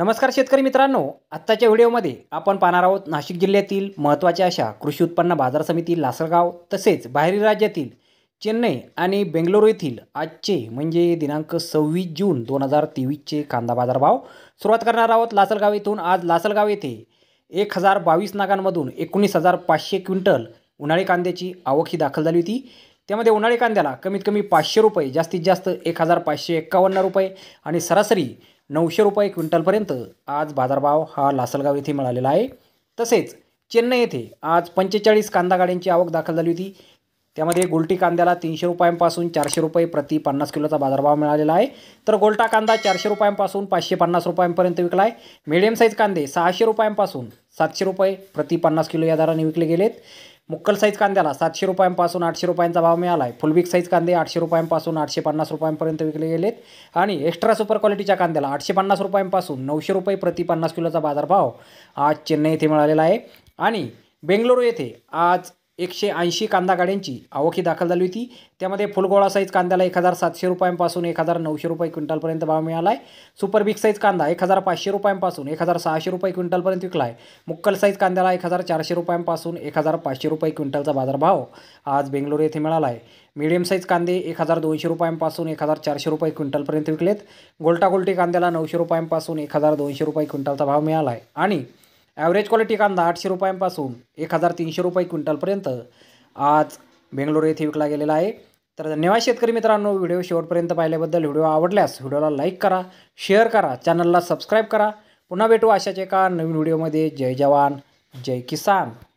नमस्कार शेतकरी मित्रांनो आत्ताच्या व्हिडिओमध्ये आपण पाहणार आहोत नाशिक जिल्ह्यातील महत्त्वाच्या अशा कृषी उत्पन्न बाजार समिती लासलगाव तसेच बाहेरील राज्यातील चेन्नई आणि बेंगलोर येथील आजचे म्हणजे दिनांक सव्वीस जून दोन हजार तेवीसचे कांदा बाजारभाव सुरुवात करणार आहोत लासलगाव येथून आज लासलगाव येथे एक हजार बावीस नागांमधून एकोणीस हजार पाचशे क्विंटल उन्हाळी कांद्याची आवक ही दाखल झाली होती त्यामध्ये उन्हाळी कांद्याला कमीत कमी पाचशे रुपये जास्तीत जास्त एक हजार पाचशे एक्कावन्न रुपये आणि सरासरी नऊशे रुपये क्विंटलपर्यंत आज बाजारभाव हा लासलगाव येथे मिळालेला आहे तसेच चेन्नई येथे आज पंचेचाळीस कांदा गाड्यांची आवक दाखल झाली होती त्यामध्ये गोलटी कांद्याला तीनशे रुपयांपासून चारशे रुपये प्रति पन्नास किलोचा बाजारभाव मिळालेला आहे तर गोल्टा कांदा चारशे रुपयांपासून पाचशे पन्नास रुपयांपर्यंत विकला आहे मिडियम साईज कांदे सहाशे रुपयांपासून सातशे रुपये प्रति पन्नास किलो या दराने विकले गेलेत मुक्कल साईज कांद्याला सातशे रुपयांपासून आठशे रुपयांचा भाव मिळाला आहे फुलबिक साईज कांदे आठशे रुपयांपासून आठशे पन्नास रुपयांपर्यंत विकले गेलेत आणि एक्स्ट्रा सुपर क्वालिटीच्या कांद्याला आठशे पन्नास रुपयांपासून नऊशे रुपये प्रति पन्नास किलोचा बाजारभाव आज चेन्नई येथे मिळालेला आहे आणि बेंगलुरू येथे आज एकशे ऐंशी कांदा गाड्यांची आवकी दाखल झाली होती त्यामध्ये फुलगोळा साईज कांद्याला एक हजार सातशे रुपयांपासून एक हजार नऊशे रुपये क्विंटलपर्यंत भाव मिळाला आहे सुपर बिग साईज कांदा एक हजार पाचशे रुपयांपासून एक हजार सहाशे रुपये क्विंटलपर्यंत विकला आहे मुक्कल साईज कांद्याला एक हजार चारशे रुपयांपासून एक हजार पाचशे रुपये क्विंटलचा बाजारभाव आज बेंगलोर येथे मिळाला आहे मीडियम साईज कांदे एक हजार दोनशे रुपयांपासून एक हजार चारशे रुपये क्विंटलपर्यंत विकलेत गोलटागोलटी कांद्याला नऊशे रुपयांपासून एक हजार दोनशे रुपये क्विंटलचा भाव मिळाला आहे आणि ॲव्हरेज क्वालिटी कांदा आठशे रुपयांपासून एक हजार तीनशे रुपये क्विंटलपर्यंत आज बेंगलोर येथे विकला गेलेला आहे तर धन्यवाद शेतकरी मित्रांनो व्हिडिओ शेवटपर्यंत पाहिल्याबद्दल व्हिडिओ आवडल्यास व्हिडिओला लाईक करा शेअर करा चॅनलला सबस्क्राईब करा पुन्हा भेटू अशाच एका नवीन व्हिडिओमध्ये जय जवान जय किसान